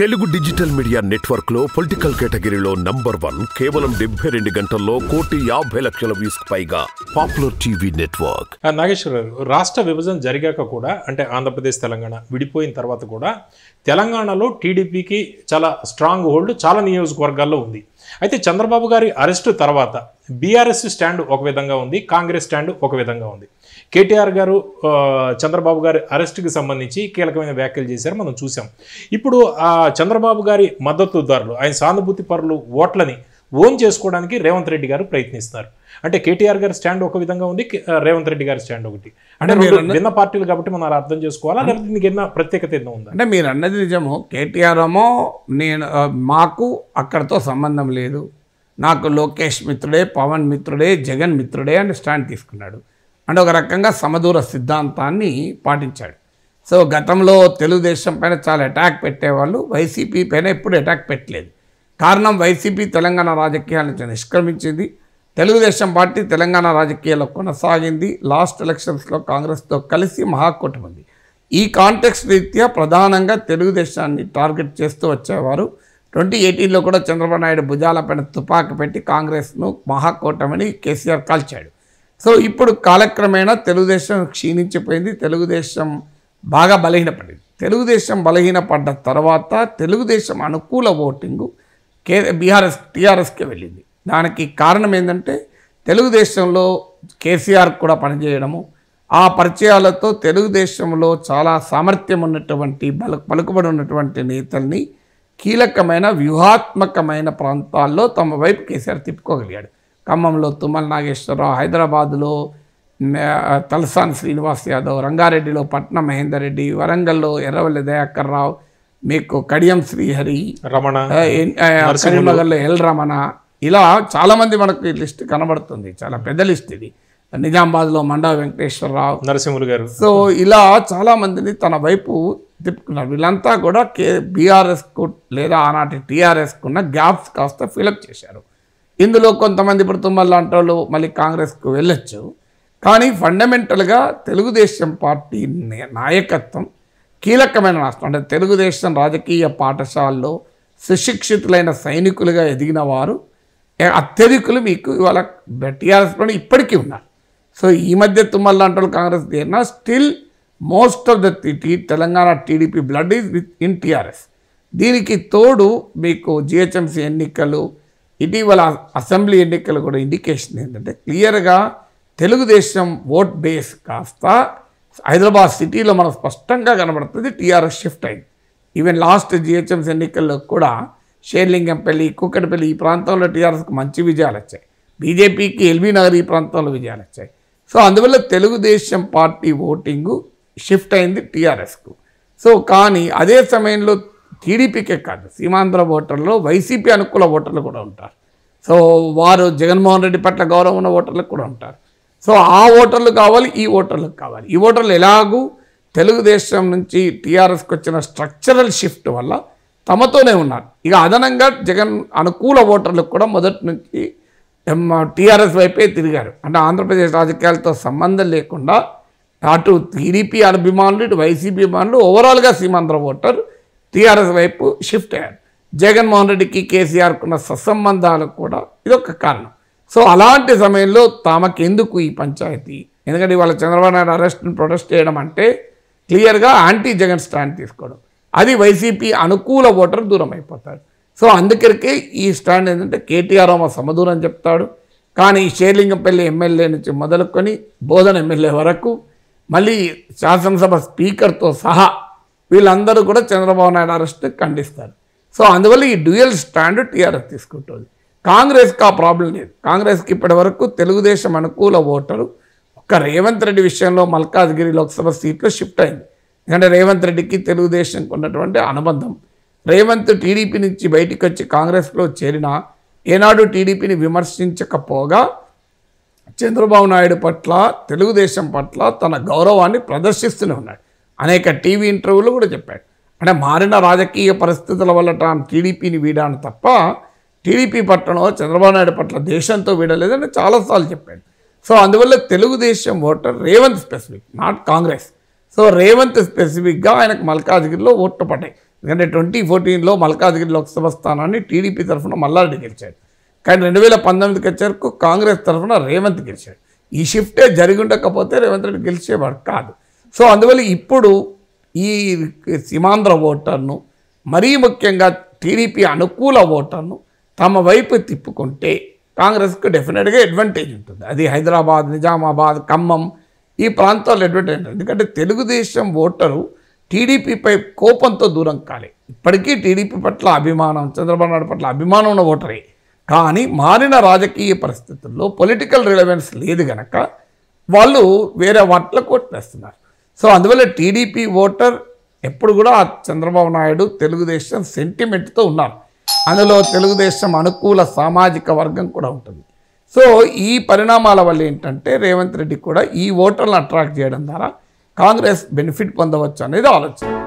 Telugu digital media network లో political కేటగిరీలో number one కేవలం డెబ్బై రెండు గంటల్లో కోటి యాభై లక్షల వ్యూస్ పైగా పాపులర్ టీవీ నెట్వర్క్ నాగేశ్వరరావు రాష్ట్ర విభజన జరిగాక కూడా అంటే ఆంధ్రప్రదేశ్ తెలంగాణ విడిపోయిన తర్వాత కూడా తెలంగాణలో టీడీపీకి చాలా స్ట్రాంగ్ హోల్డ్ చాలా నియోజకవర్గాల్లో ఉంది అయితే చంద్రబాబు గారి అరెస్టు తర్వాత బీఆర్ఎస్ స్టాండ్ ఒక విధంగా ఉంది కాంగ్రెస్ స్టాండ్ ఒక విధంగా ఉంది కేటీఆర్ గారు చంద్రబాబు గారి అరెస్టుకి సంబంధించి కీలకమైన వ్యాఖ్యలు చేశారు మనం చూసాం ఇప్పుడు ఆ చంద్రబాబు గారి మద్దతుదారులు ఆయన సానుభూతి పరులు ఓట్లని ఓన్ చేసుకోవడానికి రేవంత్ రెడ్డి గారు ప్రయత్నిస్తున్నారు అంటే కేటీఆర్ గారి స్టాండ్ ఒక విధంగా ఉంది రేవంత్ రెడ్డి గారి స్టాండ్ ఒకటి అంటే భిన్న పార్టీలు కాబట్టి మనం అర్థం చేసుకోవాలా లేకపోతే దీనికి ఏదైనా ప్రత్యేకత ఏదో ఉందా అంటే మీరు అన్నది నిజము కేటీఆర్ ఏమో నేను మాకు అక్కడతో సంబంధం లేదు నాకు లోకేష్ మిత్రుడే పవన్ మిత్రుడే జగన్ మిత్రుడే అని స్టాండ్ తీసుకున్నాడు అంటే ఒక రకంగా సమదూర సిద్ధాంతాన్ని పాటించాడు సో గతంలో తెలుగుదేశం పైన చాలా అటాక్ పెట్టేవాళ్ళు వైసీపీ పైన ఎప్పుడు అటాక్ పెట్టలేదు కారణం వైసీపీ తెలంగాణ రాజకీయాల నుంచి నిష్క్రమించింది తెలుగుదేశం పార్టీ తెలంగాణ రాజకీయాల్లో కొనసాగింది లాస్ట్ ఎలక్షన్స్లో కాంగ్రెస్తో కలిసి మహాకూటమింది ఈ కాంటెక్స్ రీత్యా ప్రధానంగా తెలుగుదేశాన్ని టార్గెట్ చేస్తూ వచ్చేవారు ట్వంటీ ఎయిటీన్లో కూడా చంద్రబాబు నాయుడు భుజాల పైన తుపాకు పెట్టి కాంగ్రెస్ను మహాకూటమిని కేసీఆర్ కాల్చాడు సో ఇప్పుడు కాలక్రమేణా తెలుగుదేశం క్షీణించిపోయింది తెలుగుదేశం బాగా బలహీనపడింది తెలుగుదేశం బలహీనపడ్డ తర్వాత తెలుగుదేశం అనుకూల ఓటింగు కే బీఆర్ఎస్ టీఆర్ఎస్కే వెళ్ళింది దానికి కారణం ఏంటంటే తెలుగుదేశంలో కేసీఆర్ కూడా పనిచేయడము ఆ పరిచయాలతో తెలుగుదేశంలో చాలా సామర్థ్యం ఉన్నటువంటి బల పలుకుబడి ఉన్నటువంటి నేతల్ని కీలకమైన వ్యూహాత్మకమైన ప్రాంతాల్లో తమ వైపు కేసీఆర్ తిప్పుకోగలిగాడు ఖమ్మంలో తుమ్మల నాగేశ్వరరావు హైదరాబాదులో తలసాని శ్రీనివాస్ యాదవ్ రంగారెడ్డిలో పట్నం మహేందర్ రెడ్డి వరంగల్లో ఎర్రవల్లి దయాకర్ రావు మీకు కడియం శ్రీహరి రమణ కరీంనగర్లో ఎల్ రమణ ఇలా చాలామంది మనకు లిస్ట్ కనబడుతుంది చాలా పెద్ద లిస్ట్ ఇది నిజామాబాద్లో మండా వెంకటేశ్వరరావు నరసింహులు గారు సో ఇలా చాలామందిని తన వైపు తిప్పుకున్నారు వీళ్ళంతా కూడా కే బీఆర్ఎస్కు లేదా ఆనాటి టీఆర్ఎస్కు ఉన్న గ్యాప్స్ కాస్త ఫిలప్ చేశారు ఇందులో కొంతమంది ఇప్పుడు తుమ్మల్ లాంటి వాళ్ళు మళ్ళీ కాంగ్రెస్కు వెళ్ళొచ్చు కానీ ఫండమెంటల్గా తెలుగుదేశం పార్టీ నాయకత్వం కీలకమైన రాష్ట్రం అంటే తెలుగుదేశం రాజకీయ పాఠశాలలో సుశిక్షితులైన సైనికులుగా ఎదిగిన వారు అత్యధికులు మీకు ఇవాళ టీఆర్ఎస్లోనే ఇప్పటికీ ఉన్నారు సో ఈ మధ్య తుమ్మల్ లాంటి కాంగ్రెస్ చేరినా still most of the Telangana TDP blood is with in TRS దీనికి తోడు మీకు జిహెచ్ఎంసీ ఎన్నికలు ఇటీవల అసెంబ్లీ ఎన్నికలు కూడా ఇండికేషన్ ఏంటంటే క్లియర్గా తెలుగుదేశం ఓట్ బేస్ కాస్త హైదరాబాద్ సిటీలో మనకు స్పష్టంగా కనబడుతుంది టీఆర్ఎస్ షిఫ్ట్ అయింది ఈవెన్ లాస్ట్ జిహెచ్ఎంస్ ఎన్నికల్లో కూడా షేర్లింగంపల్లి కుక్కడపల్లి ఈ ప్రాంతంలో టీఆర్ఎస్కి మంచి విజయాలు వచ్చాయి బీజేపీకి ఎల్బీ నగర్ ఈ ప్రాంతంలో విజయాలు వచ్చాయి సో అందువల్ల తెలుగుదేశం పార్టీ ఓటింగు షిఫ్ట్ అయింది టీఆర్ఎస్కు సో కానీ అదే సమయంలో టీడీపీకే కాదు సీమాంధ్ర ఓటర్లో వైసీపీ అనుకూల ఓటర్లు కూడా ఉంటారు సో వారు జగన్మోహన్ రెడ్డి పట్ల గౌరవం ఉన్న ఓటర్లకు కూడా ఉంటారు సో ఆ ఓటర్లు కావాలి ఈ ఓటర్లకు కావాలి ఈ ఓటర్లు ఎలాగూ తెలుగుదేశం నుంచి టీఆర్ఎస్కి వచ్చిన స్ట్రక్చరల్ షిఫ్ట్ వల్ల తమతోనే ఉన్నారు ఇక అదనంగా జగన్ అనుకూల ఓటర్లకు కూడా మొదటి నుంచి టీఆర్ఎస్ వైపే తిరిగారు అంటే ఆంధ్రప్రదేశ్ రాజకీయాలతో సంబంధం లేకుండా అటు టీడీపీ అభిమానులు ఇటు వైసీపీ అభిమానులు ఓవరాల్గా సీమాంధ్ర ఓటర్ టీఆర్ఎస్ వైపు షిఫ్ట్ అయ్యారు జగన్మోహన్ రెడ్డికి కేసీఆర్కున్న సత్సంబంధాలకు కూడా ఇదొక కారణం సో అలాంటి సమయంలో తామకెందుకు ఈ పంచాయతీ ఎందుకంటే ఇవాళ చంద్రబాబు నాయుడు అరెస్ట్ని ప్రొటెస్ట్ చేయడం అంటే క్లియర్గా యాంటీ జగన్ స్టాండ్ తీసుకోవడం అది వైసీపీ అనుకూల ఓటర్ దూరం అయిపోతాడు సో అందుకరికే ఈ స్టాండ్ ఏంటంటే కేటీఆర్ ఆమె సమదూరం చెప్తాడు కానీ షేర్లింగంపల్లి ఎమ్మెల్యే నుంచి మొదలుకొని బోధన ఎమ్మెల్యే వరకు మళ్ళీ శాసనసభ స్పీకర్తో సహా వీళ్ళందరూ కూడా చంద్రబాబు నాయుడు అరెస్ట్ ఖండిస్తారు సో అందువల్ల ఈ డ్యూయల్ స్టాండ్ టీఆర్ఎస్ తీసుకుంటుంది కాంగ్రెస్కి ఆ ప్రాబ్లం లేదు కాంగ్రెస్కి ఇప్పటి వరకు తెలుగుదేశం అనుకూల ఓటరు ఒక్క రేవంత్ రెడ్డి విషయంలో మల్కాజ్గిరి లోక్సభ సీట్లో షిఫ్ట్ అయింది ఎందుకంటే రేవంత్ రెడ్డికి తెలుగుదేశంకి ఉన్నటువంటి అనుబంధం రేవంత్ టీడీపీ నుంచి బయటకు వచ్చి కాంగ్రెస్లో చేరిన ఏనాడు టీడీపీని విమర్శించకపోగా చంద్రబాబు నాయుడు పట్ల తెలుగుదేశం పట్ల తన గౌరవాన్ని ప్రదర్శిస్తూనే ఉన్నాడు అనేక టీవీ ఇంటర్వ్యూలు కూడా చెప్పాడు అంటే మారిన రాజకీయ పరిస్థితుల వల్ల టీడీపీని వీడాను తప్ప టీడీపీ పట్టణం చంద్రబాబు నాయుడు పట్ల దేశంతో వీడలేదని చాలాసార్లు చెప్పాడు సో అందువల్ల Telugu Desam voter Revanth specific not Congress so Revanth స్పెసిఫిక్గా ఆయనకు మల్కాజ్గిరిలో ఓట్లు పడ్డాయి ఎందుకంటే ట్వంటీ ఫోర్టీన్లో మల్కాజ్గిరి లోక్సభ స్థానాన్ని టీడీపీ తరఫున మల్లారెడ్డి గెలిచాడు కానీ రెండు వేల పంతొమ్మిదికి వచ్చేరకు కాంగ్రెస్ తరఫున రేవంత్ గెలిచాడు ఈ షిఫ్టే జరిగి ఉండకపోతే రేవంత్ రెడ్డి గెలిచేవాడు కాదు సో అందువల్ల ఇప్పుడు ఈ సీమాంధ్ర ఓటర్ను మరీ ముఖ్యంగా టీడీపీ అనుకూల ఓటర్ను తమ వైపు తిప్పుకుంటే కాంగ్రెస్కు డెఫినెట్గా అడ్వాంటేజ్ ఉంటుంది అది హైదరాబాద్ నిజామాబాద్ ఖమ్మం ఈ ప్రాంతాల్లో అడ్వాంటేజ్ ఉంటుంది ఎందుకంటే తెలుగుదేశం ఓటరు టీడీపీపై కోపంతో దూరం కాలే ఇప్పటికీ టీడీపీ పట్ల అభిమానం చంద్రబాబు నాయుడు పట్ల అభిమానం ఉన్న ఓటరే కానీ మారిన రాజకీయ పరిస్థితుల్లో పొలిటికల్ రిలవెన్స్ లేదు గనక వాళ్ళు వేరే వాటిలో కొట్టేస్తున్నారు సో అందువల్ల టీడీపీ ఓటర్ ఎప్పుడు కూడా చంద్రబాబు నాయుడు తెలుగుదేశం సెంటిమెంట్తో ఉన్నారు అందులో తెలుగుదేశం అనుకూల సామాజిక వర్గం కూడా ఉంటుంది సో ఈ పరిణామాల వల్ల ఏంటంటే రేవంత్ రెడ్డి కూడా ఈ ఓటర్లను అట్రాక్ట్ చేయడం ద్వారా కాంగ్రెస్ బెనిఫిట్ పొందవచ్చు అనేది ఆలోచన